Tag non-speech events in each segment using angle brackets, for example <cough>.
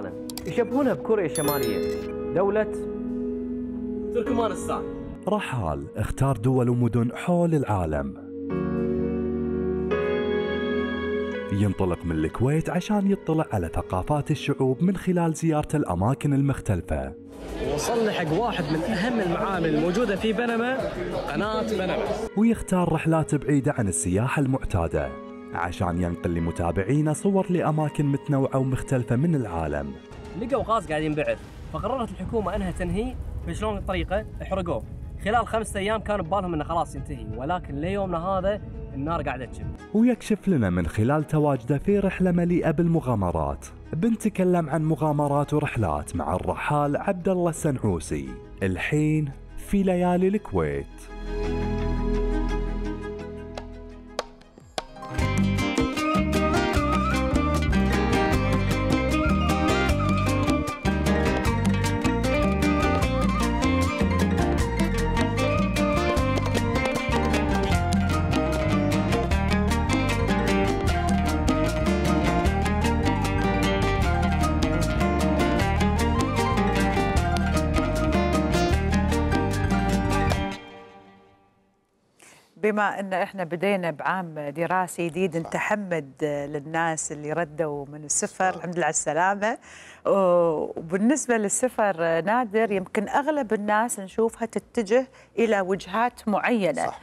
العالم يشبهونها بكوريا الشمالية دولة تركمانستان رحال اختار دول ومدن حول العالم ينطلق من الكويت عشان يطلع على ثقافات الشعوب من خلال زيارة الأماكن المختلفة وصلنا حق واحد من أهم المعامل الموجودة في بنما قناة بنما ويختار رحلات بعيدة عن السياحة المعتادة عشان ينقل لمتابعينا صور لأماكن متنوعة ومختلفة من العالم لقوا غاز قاعد ينبعث فقررت الحكومة أنها تنهيه فشلون الطريقة احرقوه خلال خمسة أيام كان ببالهم أنه خلاص ينتهي ولكن ليومنا هذا النار قاعدة تشب ويكشف لنا من خلال تواجده في رحلة مليئة بالمغامرات بنتكلم عن مغامرات ورحلات مع الرحال عبد الله السنعوسي الحين في ليالي الكويت بما ان احنا بدينا بعام دراسي جديد نتحمد للناس اللي ردوا من السفر الحمد لله على السلامه وبالنسبه للسفر نادر يمكن اغلب الناس نشوفها تتجه الى وجهات معينه صح.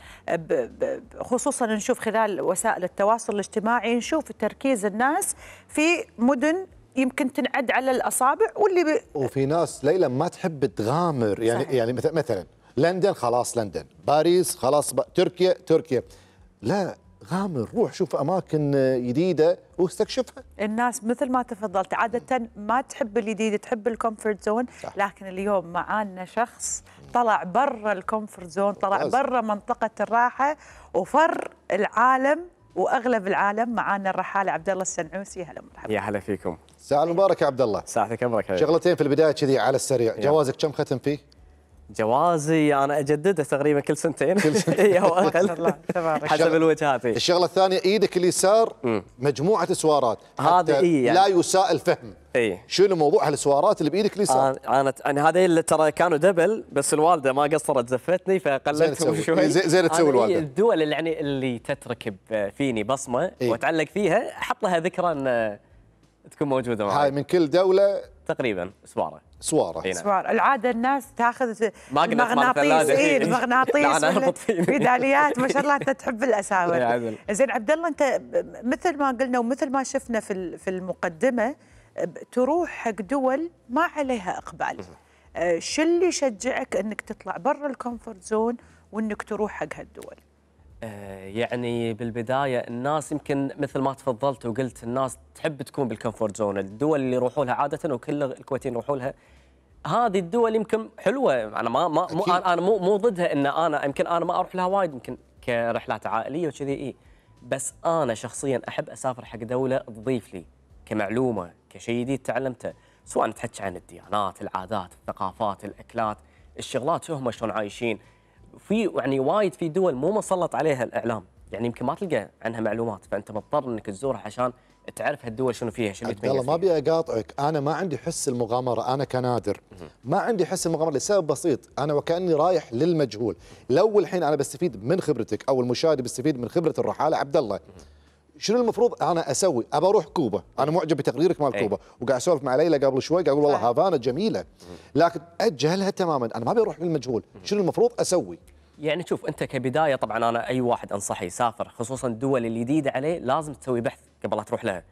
خصوصا نشوف خلال وسائل التواصل الاجتماعي نشوف تركيز الناس في مدن يمكن تنعد على الاصابع واللي ب... وفي ناس ليلى ما تحب تغامر يعني صحيح. يعني مثلا لندن خلاص لندن باريس خلاص ب... تركيا تركيا لا غامر روح شوف اماكن جديده واستكشفها الناس مثل ما تفضلت عاده ما تحب الجديد تحب الكومفورت زون صح. لكن اليوم معانا شخص طلع برا الكومفورت زون طلع برا منطقه الراحه وفر العالم واغلب العالم معانا الرحاله عبد الله السنعوسي هلا مرحبا يا هلا فيكم ساعة مبارك يا عبد الله ساعتك امرك شغلتين في البدايه كذي على السريع جوازك كم ختم فيه جوازي انا اجدده تقريبا كل سنتين كل سنتين <laughs> او اقل حسب الوجهات الشغله الثانيه ايدك اليسار مجموعه اسوارات هذا إيه يعني. لا يساء الفهم اي شنو موضوع هالسوارات اللي بايدك اليسار؟ انا انا يعني هذه اللي ترى كانوا دبل بس الوالده ما قصرت زفتني فقللتهم شوي زين زي تسوي الوالده الدول اللي يعني اللي تتركب فيني بصمه إيه؟ وتعلق فيها احط لها ذكرى ان آه، تكون موجوده معك هاي من كل دوله تقريبا سواره سواره سواره العاده الناس تاخذ مغناطيس اي مغناطيس ميداليات ما شاء الله انت تحب الاساور زين عبد الله انت مثل ما قلنا ومثل ما شفنا في في المقدمه تروح حق دول ما عليها اقبال آه، شو اللي يشجعك انك تطلع برا الكومفورت زون وانك تروح حق هالدول آه، يعني بالبدايه الناس يمكن مثل ما تفضلت وقلت الناس تحب تكون بالكمفورت زون، الدول اللي يروحوا لها عاده وكل الكويتيين يروحوا لها هذه الدول يمكن حلوه انا ما ما مو انا مو مو ضدها ان انا يمكن انا ما اروح لها وايد يمكن كرحلات عائليه وكذي اي بس انا شخصيا احب اسافر حق دوله تضيف لي كمعلومه كشيء جديد تعلمته سواء تحكي عن الديانات، العادات، الثقافات، الاكلات، الشغلات هم شلون عايشين، في يعني وايد في دول مو مسلط عليها الاعلام يعني يمكن ما تلقى عنها معلومات فانت مضطر انك تزورها عشان تعرف هالدول شنو فيها شنو يتميز يلا ما ابي اقاطعك انا ما عندي حس المغامره انا كنادر ما عندي حس المغامره لسبب بسيط انا وكاني رايح للمجهول لو الحين انا بستفيد من خبرتك او المشاهد بيستفيد من خبره الرحاله عبد الله شنو المفروض انا اسوي؟ ابى اروح كوبا، انا معجب بتقريرك مال إيه. كوبا، وقاعد اسولف مع ليلى قبل شوي قاعد اقول والله هافانا جميله لكن اجهلها تماما، انا ما ابي اروح بالمجهول، شنو المفروض اسوي؟ يعني شوف انت كبدايه طبعا انا اي واحد انصحه يسافر خصوصا الدول الجديده عليه لازم تسوي بحث قبل لا تروح لها،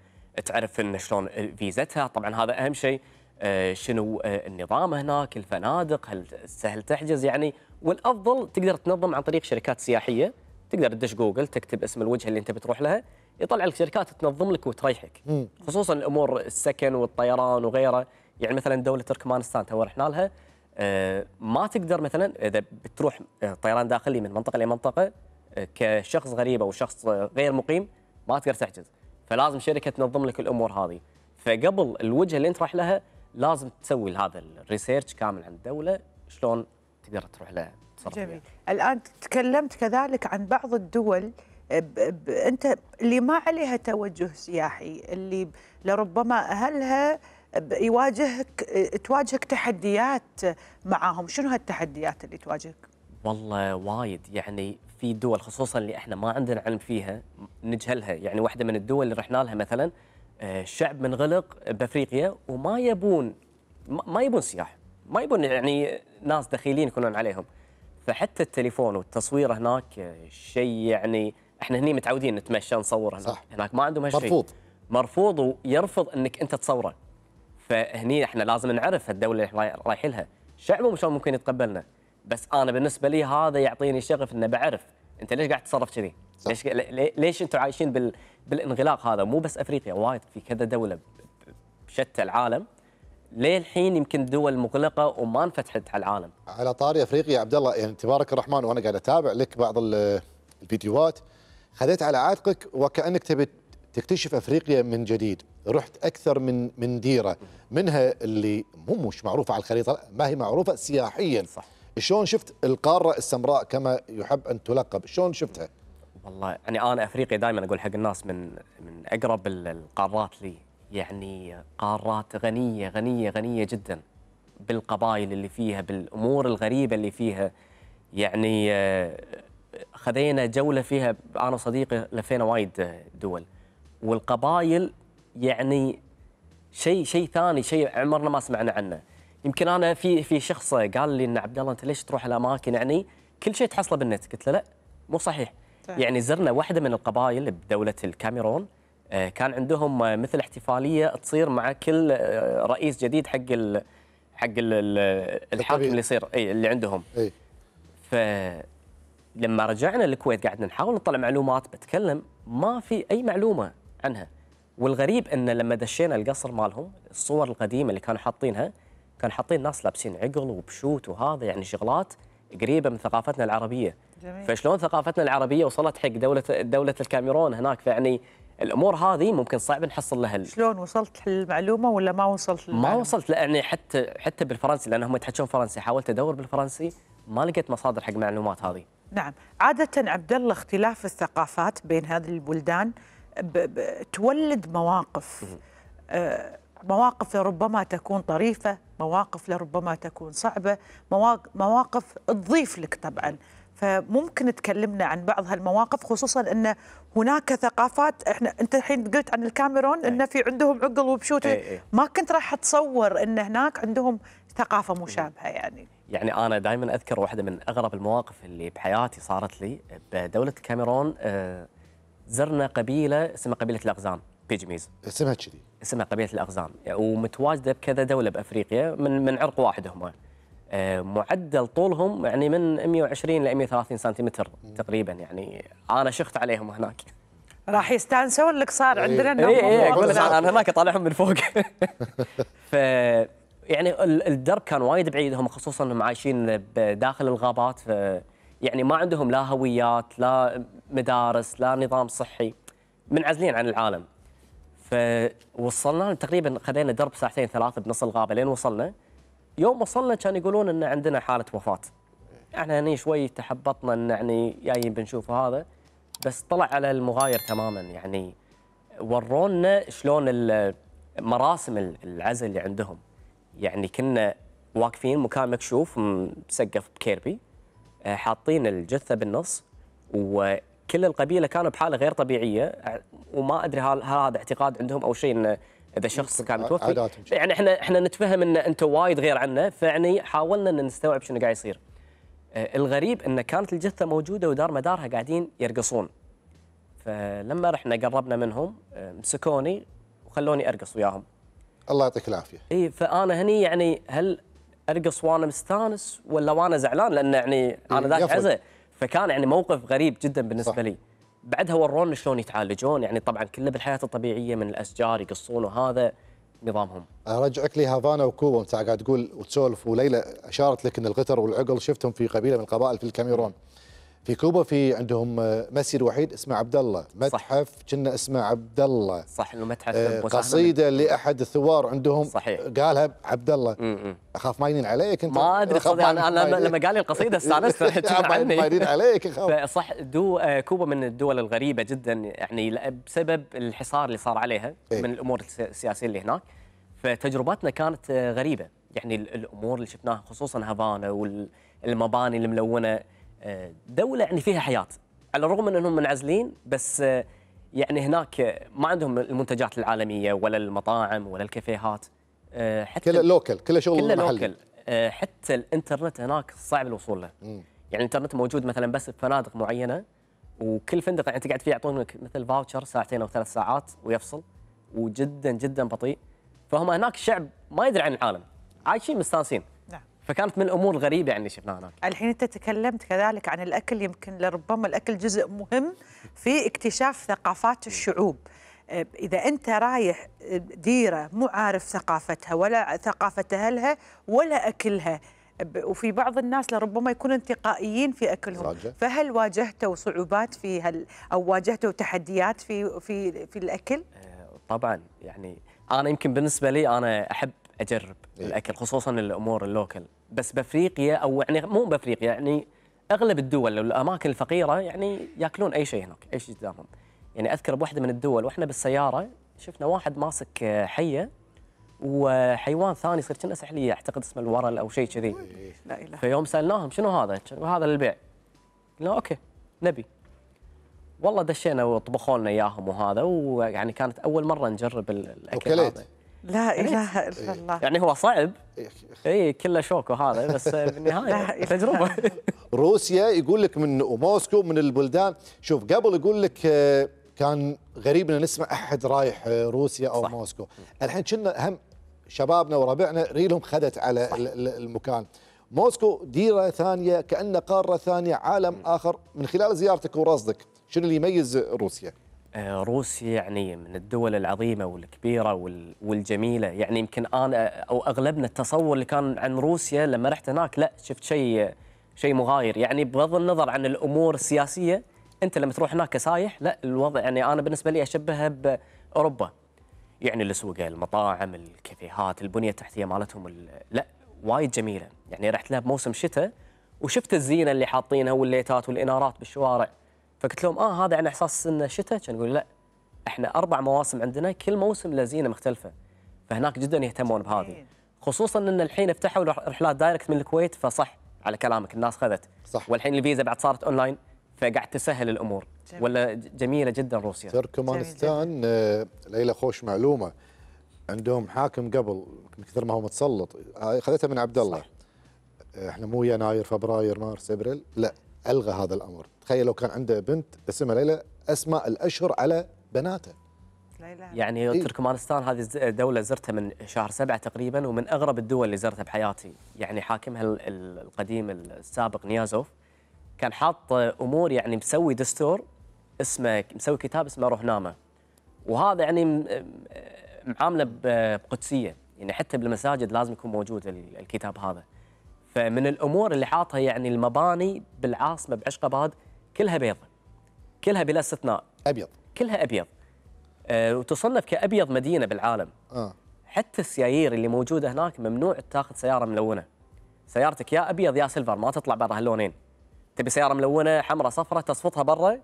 تعرف ان شلون فيزتها، طبعا هذا اهم شيء، آه، شنو آه، النظام هناك، الفنادق، هل سهل تحجز يعني والافضل تقدر تنظم عن طريق شركات سياحيه تقدر تدش جوجل تكتب اسم الوجهه اللي انت بتروح لها يطلع لك شركات تنظم لك وتريحك خصوصا امور السكن والطيران وغيره يعني مثلا دوله تركمانستان تو رحنا لها آه، ما تقدر مثلا اذا بتروح آه، طيران داخلي من منطقه لمنطقه آه، كشخص غريب او شخص غير مقيم ما تقدر تحجز فلازم شركه تنظم لك الامور هذه فقبل الوجهه اللي انت رايح لها لازم تسوي هذا الريسيرش كامل عن الدوله شلون تقدر تروح لها صراحة جميل يعني. الآن تكلمت كذلك عن بعض الدول آه، ب... ب... أنت اللي ما عليها توجه سياحي اللي لربما أهلها آه، يواجهك آه، تواجهك تحديات معاهم شنو هالتحديات اللي تواجهك والله وايد يعني في دول خصوصا اللي احنا ما عندنا علم فيها نجهلها يعني واحده من الدول اللي رحنا لها مثلا الشعب منغلق بافريقيا وما يبون ما يبون سياح ما يبون يعني ناس دخيلين يكونون عليهم فحتى التليفون والتصوير هناك شيء يعني احنا هني متعودين نتمشى نصور هناك, صح. هناك ما عندهم هالشيء مرفوض مرفوض ويرفض انك انت تصوره فهني احنا لازم نعرف الدوله اللي احنا رايحين لها شعبهم شلون ممكن يتقبلنا بس انا بالنسبه لي هذا يعطيني شغف انه بعرف انت ليش قاعد تتصرف كذي؟ ليش ليش انتم عايشين بال... بالانغلاق هذا مو بس افريقيا وايد في كذا دوله بشتى العالم للحين يمكن دول مغلقه وما انفتحت على العالم. على طاري افريقيا عبد الله يعني تبارك الرحمن وانا قاعد اتابع لك بعض الفيديوهات خذيت على عاتقك وكانك تبي تكتشف افريقيا من جديد، رحت اكثر من من ديره منها اللي مو مش معروفه على الخريطه ما هي معروفه سياحيا. صح. شلون شفت القاره السمراء كما يحب ان تلقب، شلون شفتها؟ والله يعني انا افريقيا دائما اقول حق الناس من من اقرب القارات لي يعني قارات غنية غنية غنية جدا بالقبائل اللي فيها بالأمور الغريبة اللي فيها يعني آه، خذينا جولة فيها أنا وصديقي لفينا وايد آه، دول والقبائل يعني شيء شيء ثاني شيء عمرنا ما سمعنا عنه يمكن انا في في شخص قال لي ان عبد الله انت ليش تروح الاماكن يعني كل شيء تحصله بالنت قلت له لا مو صحيح طيب. يعني زرنا واحده من القبائل بدوله الكاميرون آه، كان عندهم آه، مثل احتفاليه تصير مع كل آه، رئيس جديد حق ال حق ال الحاكم اللي يصير اي اللي عندهم اي فلما رجعنا الكويت قعدنا نحاول نطلع معلومات بتكلم ما في اي معلومه عنها والغريب ان لما دشينا القصر مالهم الصور القديمه اللي كانوا حاطينها كان حاطين ناس لابسين عقل وبشوت وهذا يعني شغلات قريبه من ثقافتنا العربيه جميل. فشلون ثقافتنا العربيه وصلت حق دوله دوله الكاميرون هناك فيعني الامور هذه ممكن صعب نحصل لها شلون وصلت للمعلومه ولا ما وصلت للمعلومة؟ ما وصلت لاني حتى حتى بالفرنسي لان هم يتحكون فرنسي حاولت ادور بالفرنسي ما لقيت مصادر حق معلومات هذه نعم عاده عبد الله اختلاف الثقافات بين هذه البلدان ب... ب... تولد مواقف آه، مواقف لربما تكون طريفه مواقف لربما تكون صعبه مواقف, مواقف تضيف لك طبعا فممكن تكلمنا عن بعض هالمواقف خصوصا انه هناك ثقافات احنا انت الحين قلت عن الكاميرون إيه. انه في عندهم عقل وبشوت إيه، إيه. ما كنت راح اتصور ان هناك عندهم ثقافه مشابهه يعني يعني انا دائما اذكر واحده من اغرب المواقف اللي بحياتي صارت لي بدوله الكاميرون آه، زرنا قبيله اسمها قبيله الاقزام بيجميز اسمها كذي اسمها قبيله الاقزام ومتواجده بكذا دوله بافريقيا من من عرق واحد هم آه، معدل طولهم يعني من 120 ل 130 سنتيمتر تقريبا يعني انا شخت عليهم هناك راح يستانسون لك صار إيه. عندنا النوم إيه، اي اقول لك انا هناك اطالعهم من فوق <laughs> ف يعني الدرب كان وايد بعيد هم خصوصا انهم عايشين داخل الغابات يعني ما عندهم لا هويات لا مدارس لا نظام صحي منعزلين عن العالم فوصلنا تقريبا خذينا درب ساعتين ثلاث بنص الغابه لين وصلنا يوم وصلنا كان يقولون ان عندنا حاله وفاه احنا هني شوي تحبطنا ان يعني جايين بنشوف هذا بس طلع على المغاير تماما يعني ورونا شلون مراسم العزل اللي عندهم يعني كنا واقفين مكان مكشوف مسقف بكيربي آه، حاطين الجثه بالنص وكل القبيله كانوا بحاله غير طبيعيه وما ادري هل هذا اعتقاد عندهم او شيء انه اذا شخص كان متوفي يعني احنا احنا نتفهم ان انت وايد غير عنا فيعني حاولنا ان نستوعب شنو قاعد يصير آه، الغريب ان كانت الجثه موجوده ودار مدارها قاعدين يرقصون فلما رحنا قربنا منهم آه، مسكوني وخلوني ارقص وياهم الله يعطيك العافيه اي فانا هني يعني هل ارقص وانا مستانس ولا وانا زعلان لان يعني انا ذاك عزه فكان يعني موقف غريب جدا بالنسبه صح. لي بعدها ورونا شلون يتعالجون يعني طبعا كله بالحياه الطبيعيه من الاشجار يقصون وهذا نظامهم ارجعك لهافانا وكوبا انت قاعد تقول وتسولف وليلى اشارت لك ان الغتر والعقل شفتهم في قبيله من القبائل في الكاميرون في كوبا في عندهم آه، مسجد وحيد اسمه عبد الله متحف كنا اسمه عبد الله صح انه متحف آه، قصيده لاحد الثوار عندهم صحيح قالها عبد الله اخاف ما ينين عليك انت ما ادري انا انا لما قال لي القصيده استانست <laughs> ينين يعني. عليك اخاف صح دو آه، كوبا من الدول الغريبه جدا يعني بسبب الحصار اللي صار عليها إيه؟ من الامور السياسيه اللي هناك فتجربتنا كانت غريبه يعني الامور اللي شفناها خصوصا هافانا والمباني الملونه آه، دوله يعني فيها حياه على الرغم من انهم منعزلين بس آه، يعني هناك ما عندهم المنتجات العالميه ولا المطاعم ولا الكافيهات آه، حتى كله لوكل كله شغل كله محلي حتى الانترنت هناك صعب الوصول له م. يعني الانترنت موجود مثلا بس بفنادق معينه وكل فندق يعني تقعد فيه يعطونك مثل فاوتشر ساعتين او ثلاث ساعات ويفصل وجدا جدا بطيء فهم هناك شعب ما يدري عن العالم عايشين مستانسين فكانت من الامور الغريبه يعني شفناها هناك الحين انت تكلمت كذلك عن الاكل يمكن لربما الاكل جزء مهم في اكتشاف ثقافات الشعوب اذا انت رايح ديره مو عارف ثقافتها ولا ثقافه اهلها ولا اكلها وفي بعض الناس لربما يكونوا انتقائيين في اكلهم راجع. فهل واجهتوا صعوبات في هل او واجهتوا تحديات في في في الاكل آه، طبعا يعني انا يمكن بالنسبه لي انا احب اجرب إيه؟ الاكل خصوصا الامور اللوكل بس بافريقيا او يعني مو بافريقيا يعني اغلب الدول والاماكن الفقيره يعني ياكلون اي شيء هناك اي شيء قدامهم يعني اذكر بوحده من الدول واحنا بالسياره شفنا واحد ماسك حيه وحيوان ثاني يصير كنا سحليه اعتقد اسمه الورل او شيء كذي إيه. لا اله فيوم سالناهم شنو هذا؟ هذا للبيع قلنا اوكي نبي والله دشينا وطبخوا لنا اياهم وهذا ويعني كانت اول مره نجرب الاكل هذا لا اله الا الله يعني هو صعب اي إيه، كله شوكو هذا بس بالنهايه <laughs> تجربه روسيا يقول لك من وموسكو من البلدان شوف قبل يقول لك آه، كان غريب ان نسمع احد رايح آه، روسيا او صح. موسكو الحين كنا هم شبابنا وربعنا ريلهم خدت على صح. المكان موسكو ديره ثانيه كانه قاره ثانيه عالم اخر من خلال زيارتك ورصدك شنو اللي يميز روسيا آه، روسيا يعني من الدول العظيمه والكبيره والجميله يعني يمكن انا او اغلبنا التصور اللي كان عن روسيا لما رحت هناك لا شفت شيء شيء مغاير يعني بغض النظر عن الامور السياسيه انت لما تروح هناك كسايح لا الوضع يعني انا بالنسبه لي اشبهها باوروبا يعني الاسواق المطاعم الكافيهات البنيه التحتيه مالتهم لا وايد جميله يعني رحت لها بموسم شتاء وشفت الزينه اللي حاطينها والليتات والانارات بالشوارع فقلت لهم اه هذا يعني احساس انه شتاء كان يقول لا احنا اربع مواسم عندنا كل موسم له زينه مختلفه فهناك جدا يهتمون بهذه خصوصا ان الحين افتحوا رحلات دايركت من الكويت فصح على كلامك الناس خذت صح والحين الفيزا بعد صارت اونلاين فقعدت تسهل الامور جميل. ولا جميله جدا روسيا تركمانستان آه, ليلى خوش معلومه عندهم حاكم قبل من كثر ما هو متسلط آه, خذتها من عبد الله صح. احنا مو يناير فبراير مارس ابريل لا الغى هذا الامر تخيل لو كان عنده بنت اسمها ليلى اسماء الاشهر على بناته يعني إيه؟ تركمانستان هذه الدولة زرتها من شهر سبعة تقريبا ومن أغرب الدول اللي زرتها بحياتي يعني حاكمها القديم السابق نيازوف كان حاط أمور يعني مسوي دستور اسمه مسوي كتاب اسمه رهنامة وهذا يعني معامله بقدسيه يعني حتى بالمساجد لازم يكون موجود الكتاب هذا فمن الامور اللي حاطها يعني المباني بالعاصمه اباد كلها بيض كلها بلا استثناء ابيض كلها ابيض أه وتصنف كابيض مدينه بالعالم آه. حتى السيايير اللي موجوده هناك ممنوع تاخذ سياره ملونه سيارتك يا ابيض يا سيلفر ما تطلع برا هاللونين تبي سياره ملونه حمراء صفراء تصفطها برا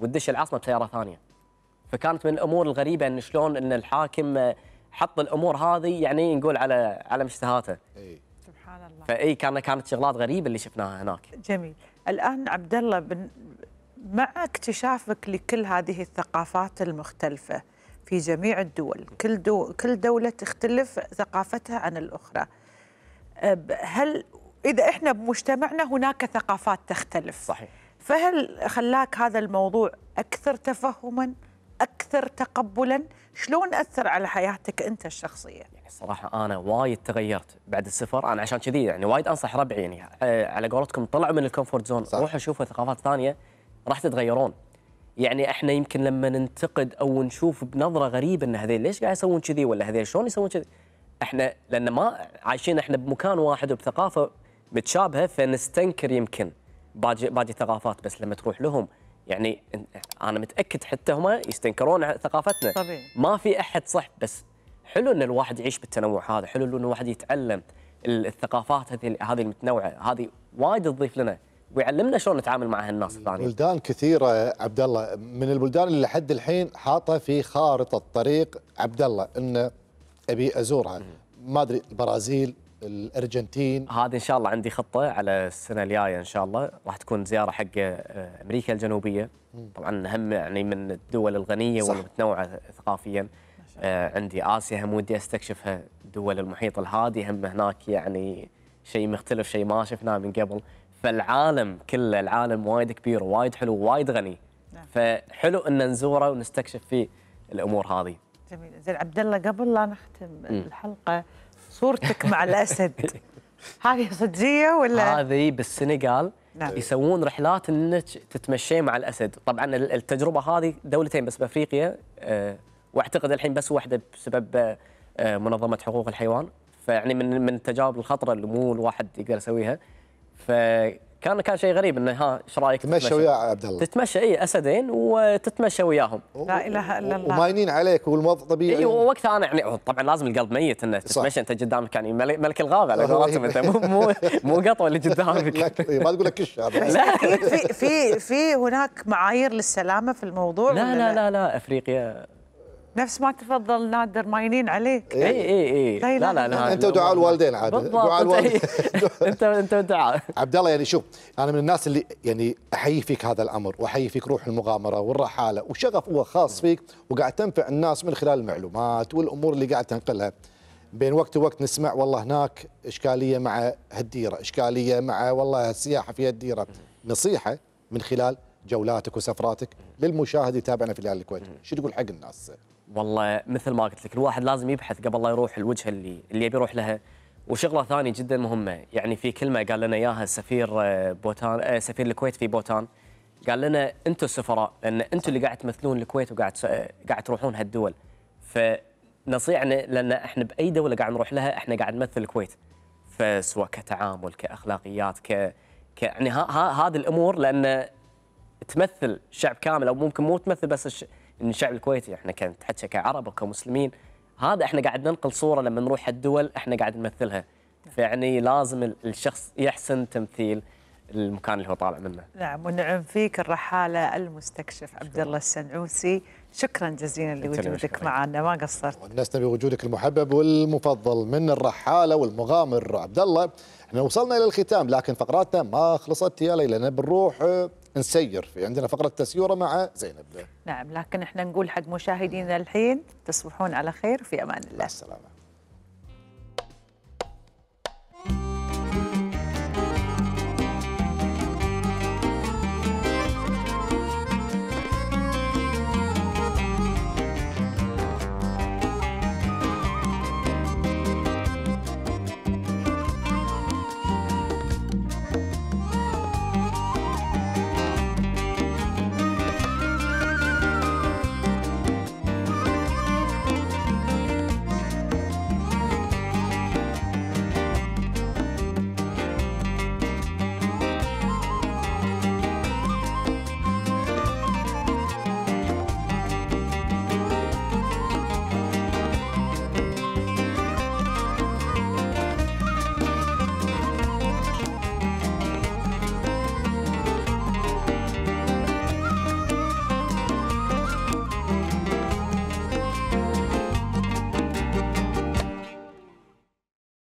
وتدش العاصمه بسياره ثانيه فكانت من الامور الغريبه ان شلون ان الحاكم حط الامور هذه يعني نقول على على مشتهاته أي. سبحان الله فاي كان كانت شغلات غريبه اللي شفناها هناك جميل الان عبد الله بن مع اكتشافك لكل هذه الثقافات المختلفه في جميع الدول كل دو كل دوله تختلف ثقافتها عن الاخرى هل اذا احنا بمجتمعنا هناك ثقافات تختلف صحيح فهل خلاك هذا الموضوع اكثر تفهما اكثر تقبلا شلون اثر على حياتك انت الشخصيه؟ يعني الصراحه انا وايد تغيرت بعد السفر انا عشان كذي يعني وايد انصح ربعي يعني آه، على قولتكم طلعوا من الكومفورت زون روحوا شوفوا ثقافات ثانيه راح تتغيرون يعني احنا يمكن لما ننتقد او نشوف بنظره غريبه ان هذول ليش قاعد يسوون كذي ولا هذول شلون يسوون كذي احنا لان ما عايشين احنا بمكان واحد وبثقافه متشابهه فنستنكر يمكن باقي باقي الثقافات بس لما تروح لهم يعني انا متاكد حتى هم يستنكرون ثقافتنا طبيعي. ما في احد صح بس حلو ان الواحد يعيش بالتنوع هذا حلو ان الواحد يتعلم الثقافات هذه هذه المتنوعه هذه وايد تضيف لنا ويعلمنا شلون نتعامل مع هالناس الثانيه. بلدان كثيره عبد الله من البلدان اللي لحد الحين حاطه في خارطه طريق عبد الله انه ابي ازورها ما ادري البرازيل الارجنتين هذه ان شاء الله عندي خطه على السنه الجايه ان شاء الله راح تكون زياره حق امريكا الجنوبيه طبعا هم يعني من الدول الغنيه والمتنوعه ثقافيا آه عندي اسيا هم ودي استكشفها دول المحيط الهادي هم هناك يعني شيء مختلف شيء ما شفناه من قبل فالعالم كله العالم وايد كبير وايد حلو وايد غني نعم. فحلو ان نزوره ونستكشف فيه الامور هذه جميل زين عبد الله قبل لا نختم م. الحلقه صورتك مع الاسد <laughs> هذه صجيه ولا هذه بالسنغال نعم. يسوون رحلات انك تتمشي مع الاسد طبعا التجربه هذه دولتين بس بافريقيا آه، واعتقد الحين بس واحده بسبب آه، منظمه حقوق الحيوان فيعني من من التجارب الخطره اللي مو الواحد يقدر يسويها ف كان كان شيء غريب انه ها ايش رايك تتمشى ويا عبد الله تتمشى اي اسدين وتتمشى وياهم لا اله الا الله وماينين عليك والوضع طبيعي اي وقتها انا يعني طبعا لازم القلب ميت انه تتمشى انت قدامك يعني ملك الغابه على <laughs> قولتهم انت إيه. مو مو مو قطوه اللي قدامك <laughs> إيه، ما تقول لك كش هذا لا في في في هناك معايير للسلامه في الموضوع لا لا لا لا افريقيا نفس ما تفضل نادر ماينين عليك اي اي اي لا لا, لا, لا انت ودعاء الوالدين عاد دعاء الوالدين <laughs> انت انت ودعاء عبد الله يعني شوف انا من الناس اللي يعني احيي فيك هذا الامر واحيي فيك روح المغامره والرحاله وشغف هو خاص فيك وقاعد تنفع الناس من خلال المعلومات والامور اللي قاعد تنقلها بين وقت ووقت نسمع والله هناك اشكاليه مع هالديره اشكاليه مع والله السياحه في هالديره نصيحه من خلال جولاتك وسفراتك للمشاهد يتابعنا في هلال الكويت شو تقول حق الناس والله مثل ما قلت لك الواحد لازم يبحث قبل لا يروح الوجهه اللي اللي يبي يروح لها وشغله ثانيه جدا مهمه يعني في كلمه قال لنا اياها سفير آه، بوتان آه، سفير الكويت في بوتان قال لنا انتم السفراء لان انتم اللي قاعد تمثلون الكويت وقاعد آه، قاعد تروحون هالدول فنصيحنا لان احنا باي دوله قاعد نروح لها احنا قاعد نمثل الكويت فسواء كتعامل كاخلاقيات ك, ك... يعني هذه الامور لان تمثل شعب كامل او ممكن مو تمثل بس الش... من الشعب الكويتي احنا كانت حتى كعرب وكمسلمين هذا احنا قاعد ننقل صوره لما نروح الدول احنا قاعد نمثلها فيعني لازم الشخص يحسن تمثيل المكان اللي هو طالع منه. نعم ونعم فيك الرحاله المستكشف عبد الله السنعوسي شكرا جزيلا لوجودك معنا ما قصرت. ونسنا بوجودك المحبب والمفضل من الرحاله والمغامر عبد الله احنا وصلنا الى الختام لكن فقراتنا ما خلصت يا ليلى بنروح آه، نسير في عندنا فقرة تسيورة مع زينب نعم لكن احنا نقول حق مشاهدينا الحين تصبحون على خير في أمان الله مع السلامة